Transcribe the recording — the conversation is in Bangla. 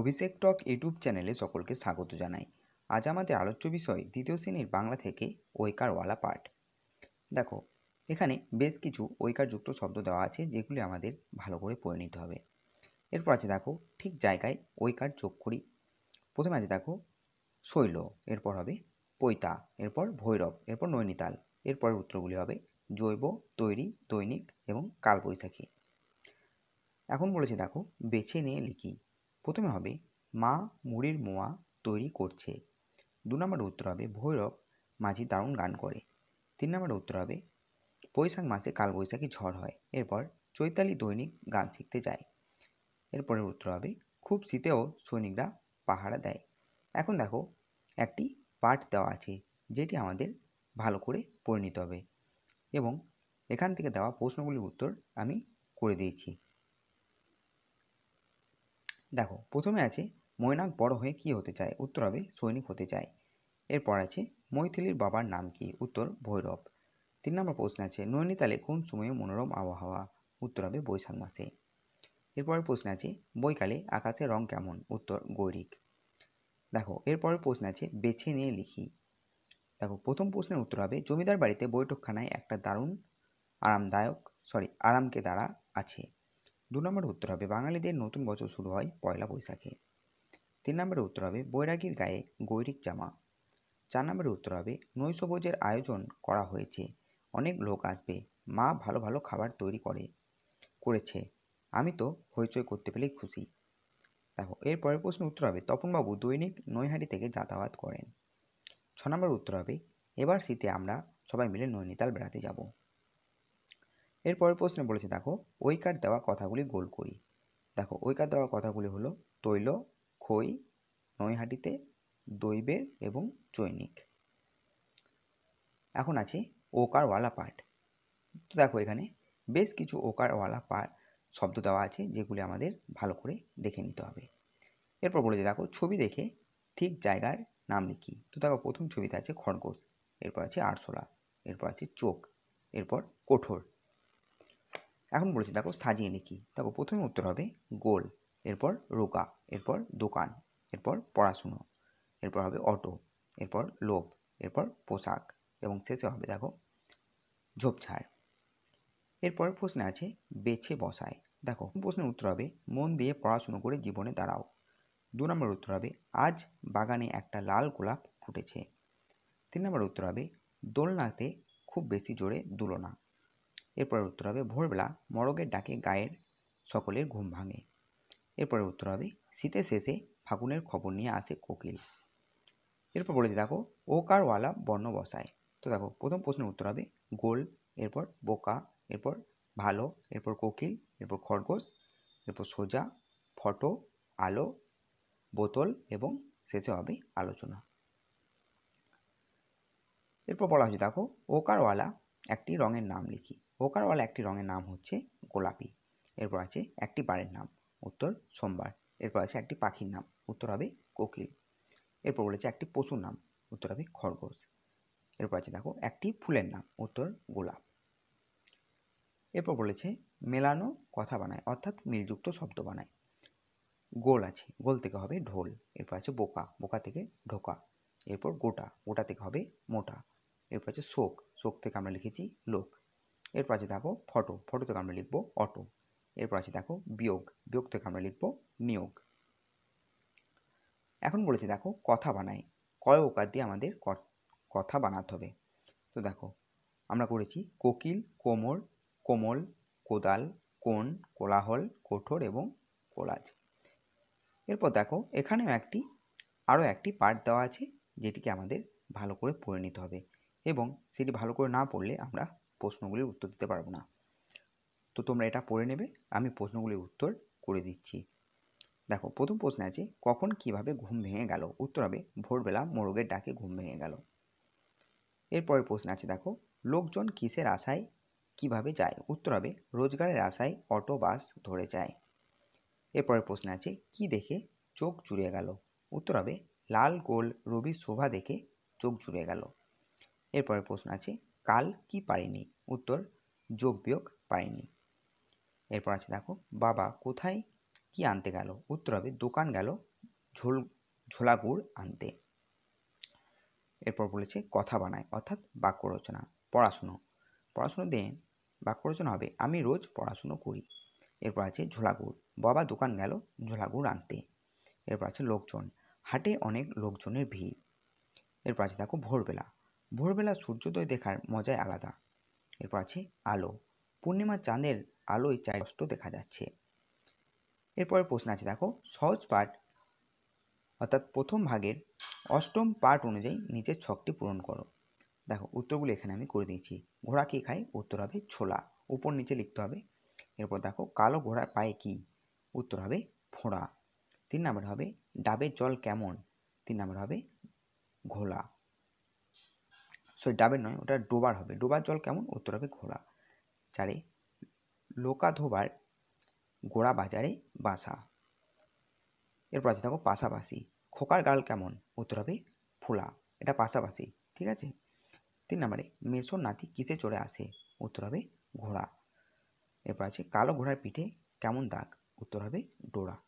অভিষেক টক ইউটিউব চ্যানেলে সকলকে স্বাগত জানাই আজ আমাদের আলোচ্য বিষয় দ্বিতীয় শ্রেণীর বাংলা থেকে ওইকারওয়ালা পাঠ দেখো এখানে বেশ কিছু ঐকারযুক্ত শব্দ দেওয়া আছে যেগুলি আমাদের ভালো করে পড়ে নিতে হবে এরপর আছে দেখো ঠিক জায়গায় ওইকার যোগ করি প্রথমে আছে দেখো শৈল এরপর হবে পৈতা এরপর ভৈরব এরপর নৈনিতাল এরপরের উত্তরগুলি হবে জৈব তৈরি দৈনিক এবং কালবৈশাখী এখন বলেছে দেখো বেছে নিয়ে লিখি প্রথমে হবে মা মুড়ির মোয়া তৈরি করছে দু নম্বর উত্তর হবে ভৈরব মাঝি দারুণ গান করে তিন নম্বর উত্তর হবে বৈশাখ মাসে কালবৈশাখী ঝড় হয় এরপর চৈতালি দৈনিক গান শিখতে যায় এরপরের উত্তর হবে খুব শীতেও সৈনিকরা পাহারা দেয় এখন দেখো একটি পাঠ দেওয়া আছে যেটি আমাদের ভালো করে পড়ে নিতে হবে এবং এখান থেকে দেওয়া প্রশ্নগুলির উত্তর আমি করে দিয়েছি দেখো প্রথমে আছে মৈনাক বড় হয়ে কি হতে চায় উত্তর হবে সৈনিক হতে চায় এরপর আছে মৈথিলির বাবার নাম কি উত্তর ভৈরব তিন নম্বর প্রশ্ন আছে নৈনিতালে কোন সময়ে মনোরম আবহাওয়া উত্তর হবে বৈশাখ মাসে এরপরের প্রশ্ন আছে বৈকালে আকাশের রং কেমন উত্তর গৈরিক দেখো এরপরের প্রশ্ন আছে বেছে নিয়ে লিখি দেখো প্রথম প্রশ্নের উত্তর হবে জমিদার বাড়িতে বৈঠকখানায় একটা দারুণ আরামদায়ক সরি আরামকে দ্বারা আছে দু নম্বরের উত্তর হবে বাঙালিদের নতুন বছর শুরু হয় পয়লা বৈশাখে তিন নম্বরের উত্তর হবে বৈরাগীর গায়ে গৈরিক জামা চার নম্বরের উত্তর হবে নৈশভোজের আয়োজন করা হয়েছে অনেক লোক আসবে মা ভালো ভালো খাবার তৈরি করে করেছে আমি তো হইচই করতে পেলেই খুশি দেখো এর পরের প্রশ্ন উত্তর হবে তপনবাবু দৈনিক নৈহাটি থেকে যাতায়াত করেন ছ নম্বর উত্তর হবে এবার শীতে আমরা সবাই মিলে নৈনিতাল বেড়াতে যাব এরপরের প্রশ্নে বলেছে দেখো ঐকার দেওয়া কথাগুলি গোল করি দেখো ঐকার দেওয়া কথাগুলি হলো তৈল খই নৈহাটিতে দৈবের এবং চৈনিক এখন আছে ওকারওয়ালা পাঠ তো দেখো এখানে বেশ কিছু ওকারওয়ালা পাঠ শব্দ দেওয়া আছে যেগুলি আমাদের ভালো করে দেখে নিতে হবে এরপর বলেছে দেখো ছবি দেখে ঠিক জায়গার নাম লিখি তো দেখো প্রথম ছবিতে আছে খরগোশ এরপর আছে আরশোলা এরপর আছে চোখ এরপর কঠোর এখন বলেছি দেখো সাজিয়ে লিখি দেখো প্রথমে উত্তর হবে গোল এরপর রোকা এরপর দোকান এরপর পড়াশুনো এরপর হবে অটো এরপর লোভ এরপর পোশাক এবং শেষে হবে দেখো ঝোপঝাড় এরপর প্রশ্নে আছে বেছে বসায় দেখো প্রশ্নের উত্তর হবে মন দিয়ে পড়াশুনো করে জীবনে দাঁড়াও দু নম্বর উত্তর হবে আজ বাগানে একটা লাল গোলাপ ফুটেছে তিন নম্বর উত্তর হবে দোলনাতে খুব বেশি জোরে দুলো না এরপরে উত্তর হবে ভোরবেলা মরগের ডাকে গায়ের সকলের ঘুম ভাঙে এরপরে উত্তর হবে শীতের শেষে ফাগুনের খবর নিয়ে আসে কোকিল এরপর বলেছে দেখো ওকারওয়ালা বর্ণ বসায় তো দেখো প্রথম প্রশ্নের উত্তর হবে গোল এরপর বোকা এরপর ভালো এরপর কোকিল এরপর খরগোশ এরপর সোজা ফটো আলো বোতল এবং শেষে হবে আলোচনা এরপর বলা হয়েছে দেখো ওকারওয়ালা একটি রঙের নাম লিখি ওকারওয়ালা একটি রঙের নাম হচ্ছে গোলাপি এরপর আছে একটি বারের নাম উত্তর সোমবার এরপর আছে একটি পাখির নাম উত্তর হবে কোকিল এরপর বলেছে একটি পশুর নাম উত্তর হবে খরগোশ এরপর আছে দেখো একটি ফুলের নাম উত্তর গোলাপ এরপর বলেছে মেলানো কথা বানায় অর্থাৎ মিলযুক্ত শব্দ বানায় গোল আছে গোল থেকে হবে ঢোল এরপর আছে বোকা বোকা থেকে ঢোকা এরপর গোটা গোটা থেকে হবে মোটা এরপর আছে শোক শোক থেকে আমরা লিখেছি লোক এরপর আছে দেখো ফটো ফটো থেকে আমরা লিখবো অটো এরপর আছে দেখো বিয়োগ বিয়োগ থেকে আমরা লিখবো নিয়োগ এখন বলেছে দেখো কথা বানায় কয় ওকার দিয়ে আমাদের কথা বানাতে হবে তো দেখো আমরা করেছি কোকিল কোমর কোমল কোদাল কোন কোলাহল কোঠর এবং কোলাজ এরপর দেখো এখানেও একটি আরও একটি পার্ট দেওয়া আছে যেটিকে আমাদের ভালো করে পড়ে নিতে হবে এবং সেটি ভালো করে না পড়লে আমরা প্রশ্নগুলির উত্তর দিতে পারবো না তো তোমরা এটা পড়ে নেবে আমি প্রশ্নগুলির উত্তর করে দিচ্ছি দেখো প্রথম প্রশ্ন আছে কখন কিভাবে ঘুম ভেঙে গেল উত্তর হবে ভোরবেলা মোরগের ডাকে ঘুম ভেঙে গেল এরপরের প্রশ্ন আছে দেখো লোকজন কিসের আশায় কিভাবে যায় উত্তর হবে রোজগারের আশায় অটো বাস ধরে যায় এরপরের প্রশ্ন আছে কি দেখে চোখ জুড়ে গেল উত্তর হবে লাল গোল রবি শোভা দেখে চোখ জুড়ে গেল এরপরের প্রশ্ন আছে কাল কি পারেনি উত্তর যোগ বিয়োগ পারেনি এরপর আছে দেখো বাবা কোথায় কি আনতে গেল উত্তর হবে দোকান গেল ঝোল ঝোলা গুড় আনতে এরপর বলেছে কথা বানায় অর্থাৎ বাক্য রচনা পড়াশুনো পড়াশুনো দিয়ে বাক্য রচনা হবে আমি রোজ পড়াশুনো করি এরপর আছে ঝোলাগুড় বাবা দোকান গেল ঝোলাগুড় আনতে এরপর আছে লোকজন হাটে অনেক লোকজনের ভিড় এরপর আছে দেখো ভোরবেলা ভোরবেলা সূর্যোদয় দেখার মজাই আলাদা এরপর আছে আলো পূর্ণিমা চাঁদের আলোয় চারষ্ট দেখা যাচ্ছে এরপরে প্রশ্ন আছে দেখো সহজ পাঠ অর্থাৎ প্রথম ভাগের অষ্টম পাঠ অনুযায়ী নিচের ছকটি পূরণ করো দেখো উত্তরগুলো এখানে আমি করে দিয়েছি ঘোড়া কী খায় উত্তর হবে ছোলা উপর নিচে লিখতে হবে এরপর দেখো কালো ঘোড়া পায়ে কি উত্তর হবে ফোঁড়া তিন নম্বর হবে ডাবের জল কেমন তিন নম্বর হবে ঘোলা সরি ডাবের নয় ওটা ডোবার হবে ডোবার জল কেমন উত্তর হবে ঘোলা চারে লোকা ধোবার গোড়া বাজারে বাসা এরপর আছে দেখো পাশাপাশি খোকার গাল কেমন উত্তর হবে ফোলা এটা পাশাপাশি ঠিক আছে তিন নম্বরে মেসোর নাতি কিসে চড়ে আসে উত্তর হবে ঘোড়া এরপর আছে কালো ঘোড়ার পিঠে কেমন দাগ উত্তর হবে ডোরা